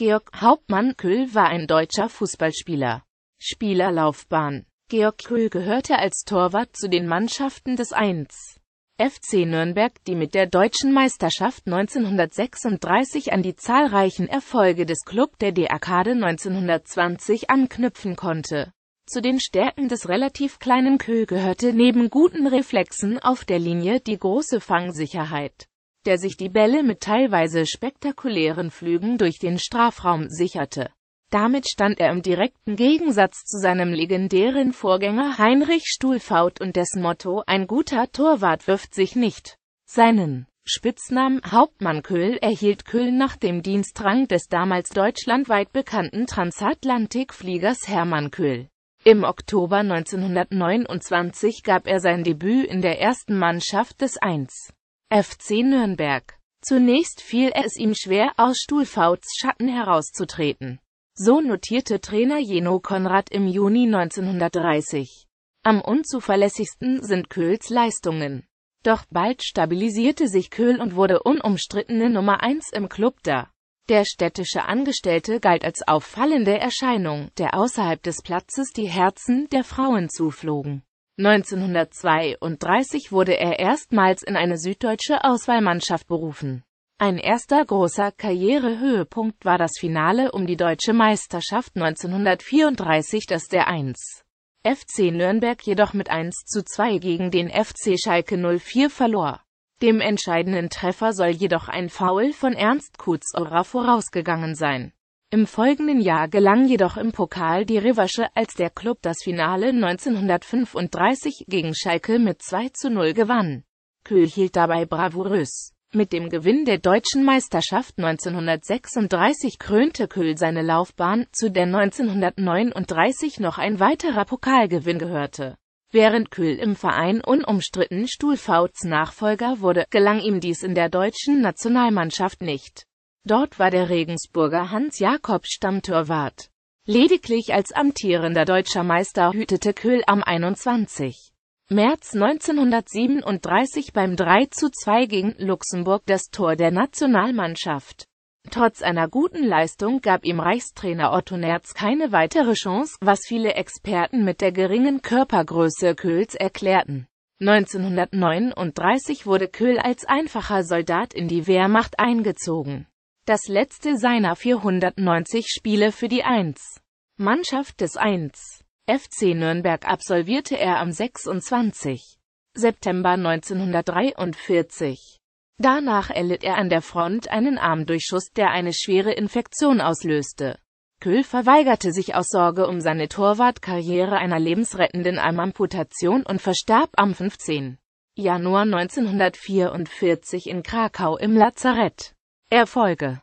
Georg Hauptmann Kühl war ein deutscher Fußballspieler. Spielerlaufbahn Georg Kühl gehörte als Torwart zu den Mannschaften des 1. FC Nürnberg, die mit der deutschen Meisterschaft 1936 an die zahlreichen Erfolge des Club der D-Arkade 1920 anknüpfen konnte. Zu den Stärken des relativ kleinen Kühl gehörte neben guten Reflexen auf der Linie die große Fangsicherheit der sich die Bälle mit teilweise spektakulären Flügen durch den Strafraum sicherte. Damit stand er im direkten Gegensatz zu seinem legendären Vorgänger Heinrich Stuhlfaut und dessen Motto Ein guter Torwart wirft sich nicht. Seinen Spitznamen Hauptmann Köhl erhielt Köhl nach dem Dienstrang des damals deutschlandweit bekannten Transatlantikfliegers Hermann Köhl. Im Oktober 1929 gab er sein Debüt in der ersten Mannschaft des 1. FC Nürnberg. Zunächst fiel es ihm schwer, aus Stuhlfouts Schatten herauszutreten. So notierte Trainer Jeno Konrad im Juni 1930. Am unzuverlässigsten sind Köhls Leistungen. Doch bald stabilisierte sich Köhl und wurde unumstrittene Nummer 1 im Club da. Der städtische Angestellte galt als auffallende Erscheinung, der außerhalb des Platzes die Herzen der Frauen zuflogen. 1932 wurde er erstmals in eine süddeutsche Auswahlmannschaft berufen. Ein erster großer Karrierehöhepunkt war das Finale um die Deutsche Meisterschaft 1934, das der 1. FC Nürnberg jedoch mit 1 zu 2 gegen den FC Schalke 04 verlor. Dem entscheidenden Treffer soll jedoch ein Foul von Ernst kutz Kutzorer vorausgegangen sein im folgenden Jahr gelang jedoch im Pokal die Revanche, als der Klub das Finale 1935 gegen Schalke mit 2 zu 0 gewann. Kühl hielt dabei bravourös. Mit dem Gewinn der deutschen Meisterschaft 1936 krönte Kühl seine Laufbahn, zu der 1939 noch ein weiterer Pokalgewinn gehörte. Während Kühl im Verein unumstritten Stuhlfauts Nachfolger wurde, gelang ihm dies in der deutschen Nationalmannschaft nicht. Dort war der Regensburger Hans Jakob Stammtorwart. Lediglich als amtierender deutscher Meister hütete Köhl am 21. März 1937 beim 3 zu 2 gegen Luxemburg das Tor der Nationalmannschaft. Trotz einer guten Leistung gab ihm Reichstrainer Otto Nerz keine weitere Chance, was viele Experten mit der geringen Körpergröße Köhls erklärten. 1939 wurde Köhl als einfacher Soldat in die Wehrmacht eingezogen das letzte seiner 490 Spiele für die 1. Mannschaft des 1. FC Nürnberg absolvierte er am 26. September 1943. Danach erlitt er an der Front einen Armdurchschuss, der eine schwere Infektion auslöste. Kühl verweigerte sich aus Sorge um seine Torwartkarriere einer lebensrettenden Armamputation und verstarb am 15. Januar 1944 in Krakau im Lazarett. Erfolge